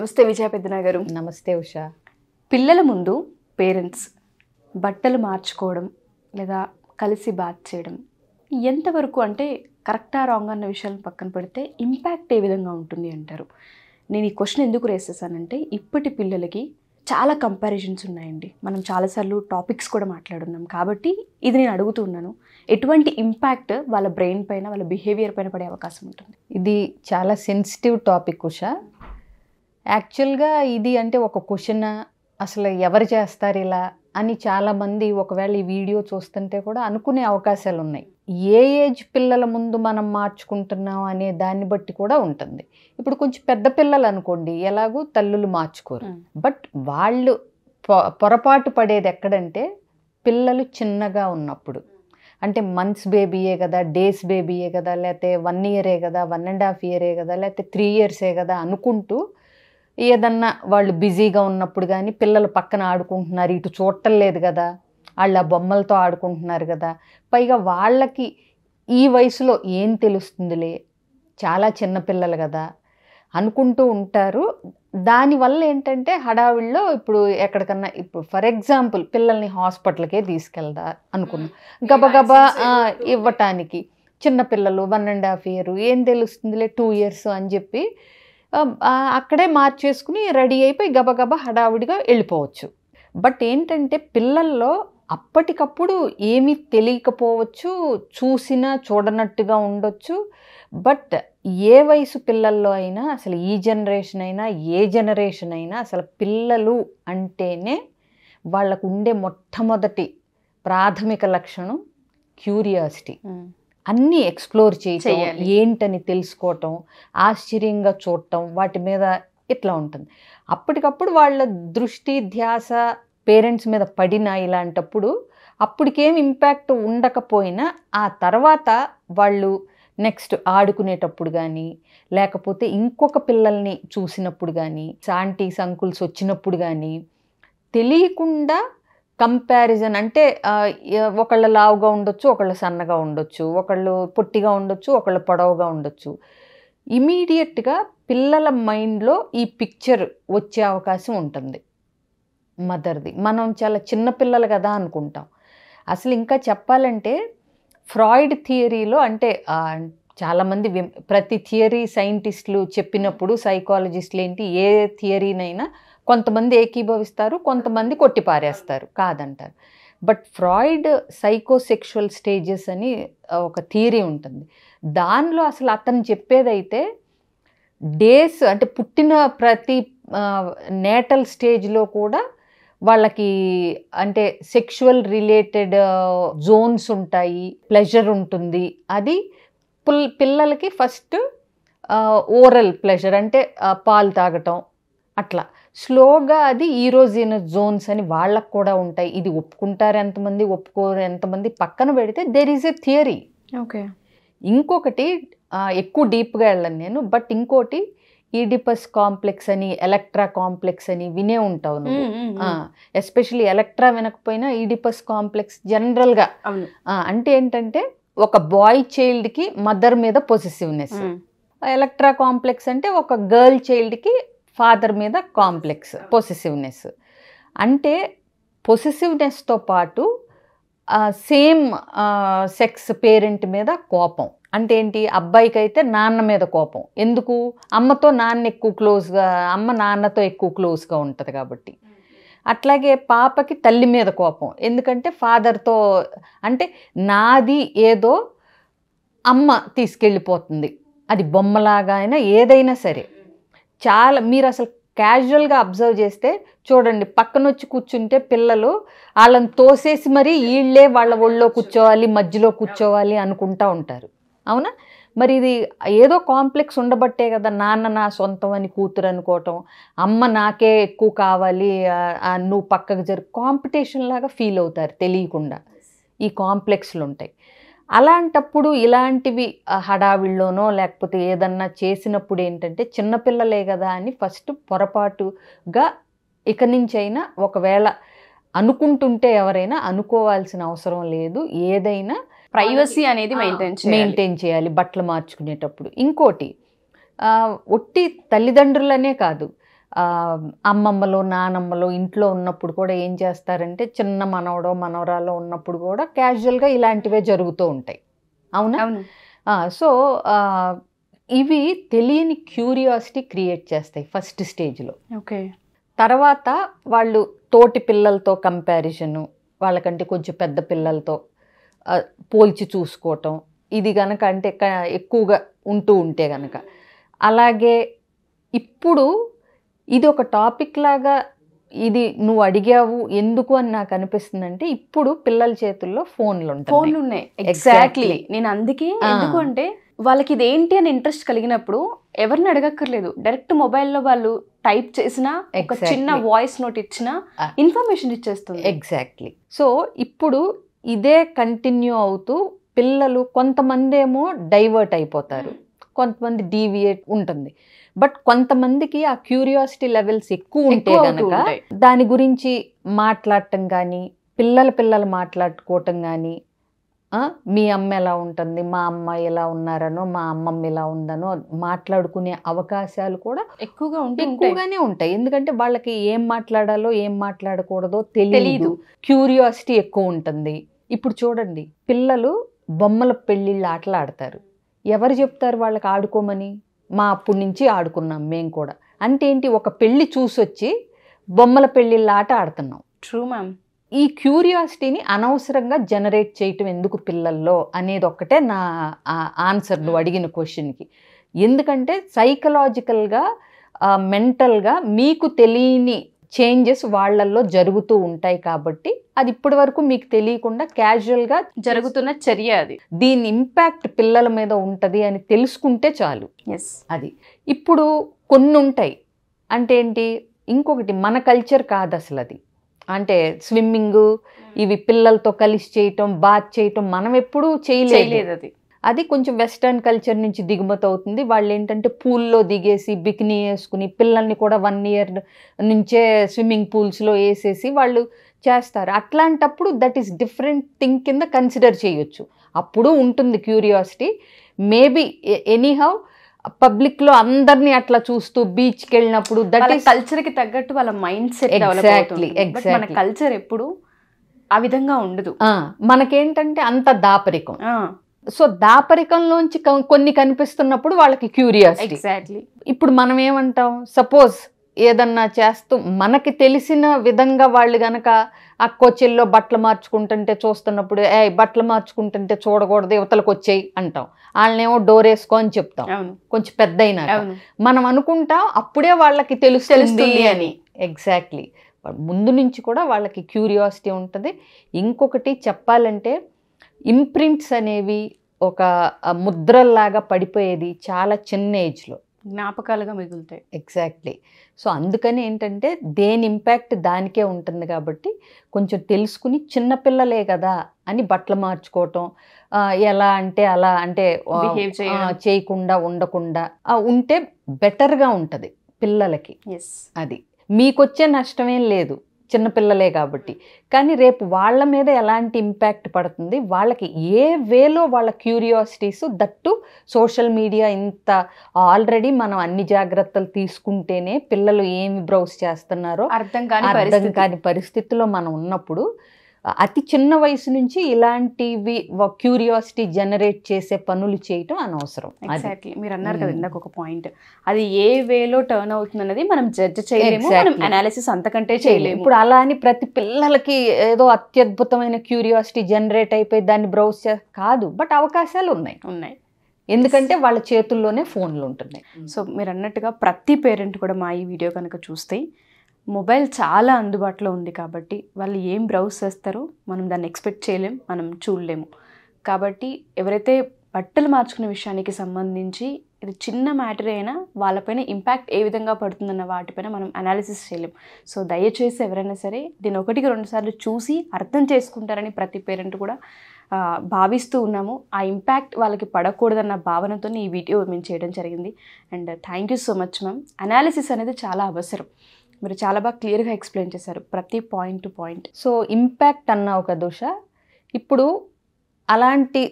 నమస్తే విజయ పెద్దనా గారు నమస్తే ఉషా పిల్లల ముందు పేరెంట్స్ బట్టలు మార్చుకోవడం లేదా కలిసి బాత్ చేయడం ఎంతవరకు అంటే కరెక్టా రాంగ్ అన్న విషయాలను పక్కన పెడితే ఇంపాక్ట్ ఏ విధంగా ఉంటుంది అంటారు నేను ఈ క్వశ్చన్ ఎందుకు రేసేసానంటే ఇప్పటి పిల్లలకి చాలా కంపారిజన్స్ ఉన్నాయండి మనం చాలాసార్లు టాపిక్స్ కూడా మాట్లాడున్నాం కాబట్టి ఇది నేను అడుగుతున్నాను ఎటువంటి ఇంపాక్ట్ వాళ్ళ బ్రెయిన్ పైన వాళ్ళ బిహేవియర్ పైన పడే అవకాశం ఉంటుంది ఇది చాలా సెన్సిటివ్ టాపిక్ ఉషా యాక్చువల్గా ఇది అంటే ఒక క్వశ్చన్ అసలు ఎవరు చేస్తారు ఇలా అని చాలామంది ఒకవేళ ఈ వీడియో చూస్తుంటే కూడా అనుకునే అవకాశాలు ఉన్నాయి ఏ ఏజ్ పిల్లల ముందు మనం మార్చుకుంటున్నాం అనే దాన్ని బట్టి కూడా ఉంటుంది ఇప్పుడు కొంచెం పెద్ద పిల్లలు అనుకోండి ఎలాగూ తల్లులు మార్చుకోరు బట్ వాళ్ళు పొరపాటు పడేది ఎక్కడంటే పిల్లలు చిన్నగా ఉన్నప్పుడు అంటే మంత్స్ బేబీయే కదా డేస్ బేబీయే కదా లేకపోతే వన్ ఇయరే కదా వన్ అండ్ హాఫ్ ఇయరే కదా లేకపోతే త్రీ ఇయర్సే కదా అనుకుంటూ ఏదన్నా వాళ్ళు బిజీగా ఉన్నప్పుడు కానీ పిల్లలు పక్కన ఆడుకుంటున్నారు ఇటు చూడటం లేదు కదా వాళ్ళు బొమ్మలతో ఆడుకుంటున్నారు కదా పైగా వాళ్ళకి ఈ వయసులో ఏం తెలుస్తుందిలే చాలా చిన్నపిల్లలు కదా అనుకుంటూ ఉంటారు దానివల్ల ఏంటంటే హడావిడిలో ఇప్పుడు ఎక్కడికన్నా ఇప్పుడు ఫర్ ఎగ్జాంపుల్ పిల్లల్ని హాస్పిటల్కే తీసుకెళ్దా అనుకున్నాం గబగబా ఇవ్వటానికి చిన్నపిల్లలు వన్ అండ్ హాఫ్ ఇయర్ ఏం తెలుస్తుందిలే టూ ఇయర్స్ అని చెప్పి అక్కడే మార్చేసుకుని రెడీ అయిపోయి గబగబ హడావుడిగా వెళ్ళిపోవచ్చు బట్ ఏంటంటే పిల్లల్లో అప్పటికప్పుడు ఏమీ తెలియకపోవచ్చు చూసినా చూడనట్టుగా ఉండొచ్చు బట్ ఏ వయసు పిల్లల్లో అయినా అసలు ఈ జనరేషన్ అయినా ఏ జనరేషన్ అయినా అసలు పిల్లలు అంటేనే వాళ్ళకు ఉండే మొట్టమొదటి ప్రాథమిక లక్షణం క్యూరియాసిటీ అన్నీ ఎక్స్ప్లోర్ చేయటం ఏంటని తెలుసుకోవటం ఆశ్చర్యంగా చూడటం వాటి మీద ఇట్లా ఉంటుంది అప్పటికప్పుడు వాళ్ళ దృష్టి ధ్యాస పేరెంట్స్ మీద పడినా ఇలాంటప్పుడు అప్పటికేం ఇంపాక్ట్ ఉండకపోయినా ఆ తర్వాత వాళ్ళు నెక్స్ట్ ఆడుకునేటప్పుడు కానీ లేకపోతే ఇంకొక పిల్లల్ని చూసినప్పుడు కానీ ఆంటీస్ అంకుల్స్ వచ్చినప్పుడు కానీ తెలియకుండా కంపారిజన్ అంటే ఒకళ్ళు లావుగా ఉండొచ్చు ఒకళ్ళు సన్నగా ఉండొచ్చు ఒకళ్ళు పొట్టిగా ఉండొచ్చు ఒకళ్ళు పొడవుగా ఉండొచ్చు ఇమీడియట్గా పిల్లల మైండ్లో ఈ పిక్చర్ వచ్చే అవకాశం ఉంటుంది మదర్ది మనం చాలా చిన్నపిల్లలు కదా అనుకుంటాం అసలు ఇంకా చెప్పాలంటే ఫ్రాయిడ్ థియరీలో అంటే చాలామంది ప్రతి థియరీ సైంటిస్టులు చెప్పినప్పుడు సైకాలజిస్టులు ఏంటి ఏ థియరీనైనా కొంతమంది ఏకీభవిస్తారు కొంతమంది కొట్టిపారేస్తారు కాదంటారు బట్ ఫ్రాయిడ్ సైకోసెక్షువల్ స్టేజెస్ అని ఒక థియరీ ఉంటుంది దానిలో అసలు అతను చెప్పేదైతే డేస్ అంటే పుట్టిన ప్రతి నేటల్ స్టేజ్లో కూడా వాళ్ళకి అంటే సెక్షువల్ రిలేటెడ్ జోన్స్ ఉంటాయి ప్లెజర్ ఉంటుంది అది పుల్ పిల్లలకి ఫస్ట్ ఓరల్ ప్లెజర్ అంటే పాలు తాగటం అట్లా స్లోగా అది ఈరోజిన్ జోన్స్ అని వాళ్ళకు కూడా ఉంటాయి ఇది ఒప్పుకుంటారు ఎంతమంది ఒప్పుకోరు ఎంతమంది పక్కన పెడితే there is a theory okay ఇంకొకటి ఎక్కువ డీప్గా వెళ్ళను నేను బట్ ఇంకోటి ఈడిపస్ కాంప్లెక్స్ అని ఎలక్ట్రా కాంప్లెక్స్ అని వినే ఉంటావు నువ్వు ఎస్పెషలీ ఎలక్ట్రా వినకపోయినా ఈడిపస్ కాంప్లెక్స్ జనరల్గా అంటే ఏంటంటే ఒక బాయ్ చైల్డ్కి మదర్ మీద పొసెసివ్నెస్ ఎలక్ట్రా కాంప్లెక్స్ అంటే ఒక గర్ల్ చైల్డ్కి ఫాదర్ మీద కాంప్లెక్స్ పొసెసివ్నెస్ అంటే పొసెసివ్నెస్తో పాటు సేమ్ సెక్స్ పేరెంట్ మీద కోపం అంటే ఏంటి అబ్బాయికి అయితే నాన్న మీద కోపం ఎందుకు అమ్మతో నాన్న ఎక్కువ క్లోజ్గా అమ్మ నాన్నతో ఎక్కువ క్లోజ్గా ఉంటుంది కాబట్టి అట్లాగే పాపకి తల్లి మీద కోపం ఎందుకంటే ఫాదర్తో అంటే నాది ఏదో అమ్మ తీసుకెళ్ళిపోతుంది అది బొమ్మలాగా అయినా ఏదైనా సరే చాలా మీరు అసలు క్యాజువల్గా అబ్జర్వ్ చేస్తే చూడండి పక్కన వచ్చి కూర్చుంటే పిల్లలు వాళ్ళని తోసేసి మరీ వీళ్ళే వాళ్ళ ఒళ్ళో కూర్చోవాలి మధ్యలో కూర్చోవాలి అనుకుంటా ఉంటారు అవునా మరి ఇది ఏదో కాంప్లెక్స్ ఉండబట్టే కదా నాన్న నా సొంతం అని కూతురు అనుకోవటం అమ్మ నాకే ఎక్కువ కావాలి నువ్వు పక్కకు జరి కాంపిటీషన్ లాగా ఫీల్ అవుతారు తెలియకుండా ఈ కాంప్లెక్స్లు ఉంటాయి అలాంటప్పుడు ఇలాంటివి హడావిల్లోనో లేకపోతే ఏదన్నా చేసినప్పుడు ఏంటంటే చిన్నపిల్లలే కదా అని ఫస్ట్ పొరపాటుగా ఇక నుంచైనా ఒకవేళ అనుకుంటుంటే ఎవరైనా అనుకోవాల్సిన అవసరం లేదు ఏదైనా ప్రైవసీ అనేది మెయింటైన్ మెయింటైన్ చేయాలి బట్టలు మార్చుకునేటప్పుడు ఇంకోటి ఒట్టి తల్లిదండ్రులనే కాదు అమ్మమ్మలు నానమ్మలు ఇంట్లో ఉన్నప్పుడు కూడా ఏం చేస్తారంటే చిన్న మనవడో మనవరాలో ఉన్నప్పుడు కూడా క్యాజువల్గా ఇలాంటివే జరుగుతూ ఉంటాయి అవునా సో ఇవి తెలియని క్యూరియాసిటీ క్రియేట్ చేస్తాయి ఫస్ట్ స్టేజ్లో ఓకే తర్వాత వాళ్ళు తోటి పిల్లలతో కంపారిజను వాళ్ళకంటే కొంచెం పెద్ద పిల్లలతో పోల్చి చూసుకోవటం ఇది కనుక అంటే ఎక్కువగా ఉంటూ ఉంటే కనుక అలాగే ఇప్పుడు ఇది ఒక టాపిక్ లాగా ఇది నువ్వు అడిగావు ఎందుకు అని నాకు అనిపిస్తుంది అంటే ఇప్పుడు పిల్లల చేతుల్లో ఫోన్లు ఉంటాయి ఫోన్లు ఉన్నాయి ఎగ్జాక్ట్లీ నేను అందుకే ఎందుకంటే వాళ్ళకి ఇది ఏంటి అని ఇంట్రెస్ట్ కలిగినప్పుడు ఎవరిని అడగక్కర్లేదు డైరెక్ట్ మొబైల్లో వాళ్ళు టైప్ చేసిన ఒక చిన్న వాయిస్ నోట్ ఇచ్చిన ఇన్ఫర్మేషన్ ఇచ్చేస్తుంది ఎగ్జాక్ట్లీ సో ఇప్పుడు ఇదే కంటిన్యూ అవుతూ పిల్లలు కొంతమంది ఏమో డైవర్ట్ అయిపోతారు hmm. కొంతమంది డీవియేట్ ఉంటుంది బట్ కొంతమందికి ఆ క్యూరియాసిటీ లెవెల్స్ ఎక్కువ ఉంటే కనుక దాని గురించి మాట్లాడటం కానీ పిల్లల పిల్లలు మాట్లాడుకోవటం కానీ మీ అమ్మ ఎలా ఉంటుంది మా అమ్మ ఎలా ఉన్నారనో మా అమ్మమ్మ ఎలా ఉందనో మాట్లాడుకునే అవకాశాలు కూడా ఎక్కువగా ఉంటాయి ఎక్కువగానే ఉంటాయి ఎందుకంటే వాళ్ళకి ఏం మాట్లాడాలో ఏం మాట్లాడకూడదో తెలియదు క్యూరియాసిటీ ఎక్కువ ఉంటుంది ఇప్పుడు చూడండి పిల్లలు బొమ్మల పెళ్ళిళ్ళు ఆటలు ఆడతారు ఎవరు చెప్తారు వాళ్ళకి ఆడుకోమని మా అప్పటి నుంచి ఆడుకున్నాం మేము కూడా అంటే ఏంటి ఒక పెళ్ళి చూసొచ్చి బొమ్మల పెళ్ళిళ్ళ ఆట ఆడుతున్నాం ట్రూ మ్యామ్ ఈ క్యూరియాసిటీని అనవసరంగా జనరేట్ చేయటం ఎందుకు పిల్లల్లో అనేది ఒక్కటే నా ఆన్సర్ నువ్వు అడిగిన క్వశ్చన్కి ఎందుకంటే సైకలాజికల్గా మెంటల్గా మీకు తెలియని చేంజెస్ వాళ్ళల్లో జరుగుతూ ఉంటాయి కాబట్టి అది ఇప్పటి వరకు మీకు తెలియకుండా క్యాజువల్గా జరుగుతున్న చర్య అది దీని ఇంపాక్ట్ పిల్లల మీద ఉంటుంది అని తెలుసుకుంటే చాలు ఎస్ అది ఇప్పుడు కొన్ని ఉంటాయి అంటే ఏంటి ఇంకొకటి మన కల్చర్ కాదు అసలు అది అంటే స్విమ్మింగ్ hmm. ఇవి పిల్లలతో కలిసి చేయటం బాత్ చేయటం మనం ఎప్పుడూ చేయలేదు అది అది కొంచెం వెస్టర్న్ కల్చర్ నుంచి దిగుమతి అవుతుంది వాళ్ళు ఏంటంటే పూల్లో దిగేసి బికినీ వేసుకుని పిల్లల్ని కూడా వన్ ఇయర్ నుంచే స్విమ్మింగ్ పూల్స్లో వేసేసి వాళ్ళు చేస్తారు అట్లాంటప్పుడు దట్ ఈస్ డిఫరెంట్ థింగ్ కింద కన్సిడర్ చేయొచ్చు అప్పుడు ఉంటుంది క్యూరియాసిటీ మేబీ ఎనీహౌ పబ్లిక్ లో అందరినీ అట్లా చూస్తూ బీచ్ కి వెళ్ళినప్పుడు దట్ ఈస్ కల్చర్ కి తగ్గట్టు వాళ్ళ మైండ్ సెట్ ఎగ్జాక్ట్లీ మన కల్చర్ ఎప్పుడు ఆ విధంగా ఉండదు మనకేంటంటే అంత దాపరికం సో దాపరికంలోంచి కొన్ని కనిపిస్తున్నప్పుడు వాళ్ళకి క్యూరియాసిటీ ఎగ్జాక్ట్లీ ఇప్పుడు మనం ఏమంటాం సపోజ్ ఏదన్నా చేస్తూ మనకి తెలిసిన విధంగా వాళ్ళు గనక ఆ కోచిల్లో బట్టలు మార్చుకుంటుంటే చూస్తున్నప్పుడు ఏ బట్టలు మార్చుకుంటుంటే చూడకూడదు యువతలకు వచ్చాయి అంటాం వాళ్ళనేమో డోర్ వేసుకో అని చెప్తాం కొంచెం పెద్ద మనం అనుకుంటాం అప్పుడే వాళ్ళకి తెలుస్తుంది అని ఎగ్జాక్ట్లీ ముందు నుంచి కూడా వాళ్ళకి క్యూరియాసిటీ ఉంటుంది ఇంకొకటి చెప్పాలంటే ఇంప్రింట్స్ అనేవి ఒక ముద్రల్లాగా పడిపోయేది చాలా చిన్న ఏజ్లో జ్ఞాపకాలుగా మిగులుతాయి ఎగ్జాక్ట్లీ సో అందుకని ఏంటంటే దేని ఇంపాక్ట్ దానికే ఉంటుంది కాబట్టి కొంచెం తెలుసుకుని చిన్నపిల్లలే కదా అని బట్టలు మార్చుకోవటం ఎలా అంటే అలా అంటే చేయకుండా ఉండకుండా ఉంటే బెటర్గా ఉంటుంది పిల్లలకి ఎస్ అది మీకొచ్చే నష్టమేం లేదు చిన్నపిల్లలే కాబట్టి కానీ రేపు వాళ్ళ మీద ఎలాంటి ఇంపాక్ట్ పడుతుంది వాళ్ళకి ఏ వేలో వాళ్ళ క్యూరియాసిటీస్ దట్టు సోషల్ మీడియా ఇంత ఆల్రెడీ మనం అన్ని జాగ్రత్తలు తీసుకుంటేనే పిల్లలు ఏమి బ్రౌజ్ చేస్తున్నారో అర్థం కాని అర్థం కాని పరిస్థితిలో మనం ఉన్నప్పుడు అతి చిన్న వయసు నుంచి ఇలాంటివి క్యూరియాసిటీ జనరేట్ చేసే పనులు చేయటం అనవసరం ఎగ్జాక్ట్లీ మీరు అన్నారు కదా ఇందాక ఒక పాయింట్ అది ఏ వేలో టర్న్ అవుతుంది అనేది మనం జడ్జ్ చేయలేము మనం అనాలిసిస్ అంతకంటే చేయలేము ఇప్పుడు అలా అని ప్రతి పిల్లలకి ఏదో అత్యద్భుతమైన క్యూరియాసిటీ జనరేట్ అయిపోయి దాన్ని బ్రౌజ్ చే కాదు బట్ అవకాశాలు ఉన్నాయి ఉన్నాయి ఎందుకంటే వాళ్ళ చేతుల్లోనే ఫోన్లు ఉంటున్నాయి సో మీరు అన్నట్టుగా ప్రతి పేరెంట్ కూడా మా ఈ వీడియో కనుక చూస్తే మొబైల్ చాలా అందుబాటులో ఉంది కాబట్టి వాళ్ళు ఏం బ్రౌజ్ చేస్తారో మనం దాన్ని ఎక్స్పెక్ట్ చేయలేం మనం చూడలేము కాబట్టి ఎవరైతే బట్టలు మార్చుకునే విషయానికి సంబంధించి ఇది చిన్న మ్యాటర్ అయినా వాళ్ళపైన ఇంపాక్ట్ ఏ విధంగా పడుతుందన్న వాటిపైన మనం అనాలిసిస్ చేయలేం సో దయచేసి ఎవరైనా సరే దీని ఒకటికి రెండుసార్లు చూసి అర్థం చేసుకుంటారని ప్రతి పేరెంట్ కూడా భావిస్తూ ఉన్నాము ఆ ఇంపాక్ట్ వాళ్ళకి పడకూడదన్న భావనతో ఈ వీడియో మేము చేయడం జరిగింది and thank you so much ma'am analysis అనేది చాలా అవసరం మీరు చాలా బాగా క్లియర్గా ఎక్స్ప్లెయిన్ చేశారు ప్రతి point to point so impact అన్న ఒక దోష ఇప్పుడు అలాంటి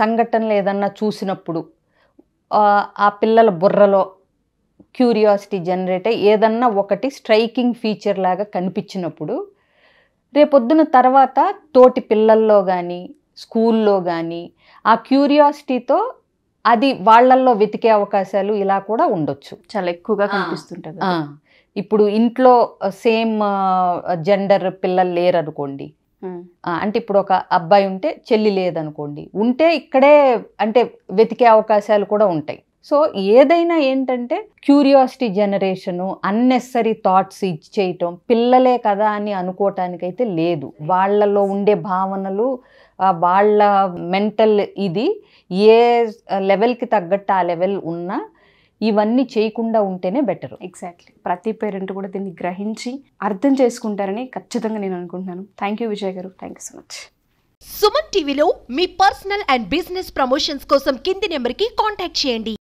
సంఘటనలు ఏదన్నా చూసినప్పుడు ఆ పిల్లల బుర్రలో క్యూరియాసిటీ జనరేట్ అయ్యి ఏదన్నా ఒకటి స్ట్రైకింగ్ ఫీచర్ లాగా కనిపించినప్పుడు రేపొద్దున తర్వాత తోటి పిల్లల్లో కానీ స్కూల్లో కానీ ఆ క్యూరియాసిటీతో అది వాళ్ళల్లో వెతికే అవకాశాలు ఇలా కూడా ఉండొచ్చు చాలా ఎక్కువగా కనిపిస్తుంటుంది ఇప్పుడు ఇంట్లో సేమ్ జెండర్ పిల్లలు లేరు అనుకోండి అంటే ఇప్పుడు ఒక అబ్బాయి ఉంటే చెల్లి లేదనుకోండి ఉంటే ఇక్కడే అంటే వెతికే అవకాశాలు కూడా ఉంటాయి సో ఏదైనా ఏంటంటే క్యూరియాసిటీ జనరేషను అన్నెసరీ థాట్స్ ఇచ్చేయటం పిల్లలే కదా అని అనుకోవటానికైతే లేదు వాళ్ళలో ఉండే భావనలు వాళ్ళ మెంటల్ ఇది ఏ లెవెల్కి తగ్గట్టు ఆ లెవెల్ ఉన్నా ఇవన్నీ చేయకుండా ఉంటేనే బెటర్ ఎగ్జాక్ట్లీ ప్రతి పేరెంట్ కూడా దీన్ని గ్రహించి అర్థం చేసుకుంటారని ఖచ్చితంగా నేను అనుకుంటున్నాను థ్యాంక్ యూ విజయ్ గారు thank you so much Suman టీవీలో మీ పర్సనల్ అండ్ బిజినెస్ ప్రమోషన్స్ కోసం కింది నెంబర్కి కాంటాక్ట్ చేయండి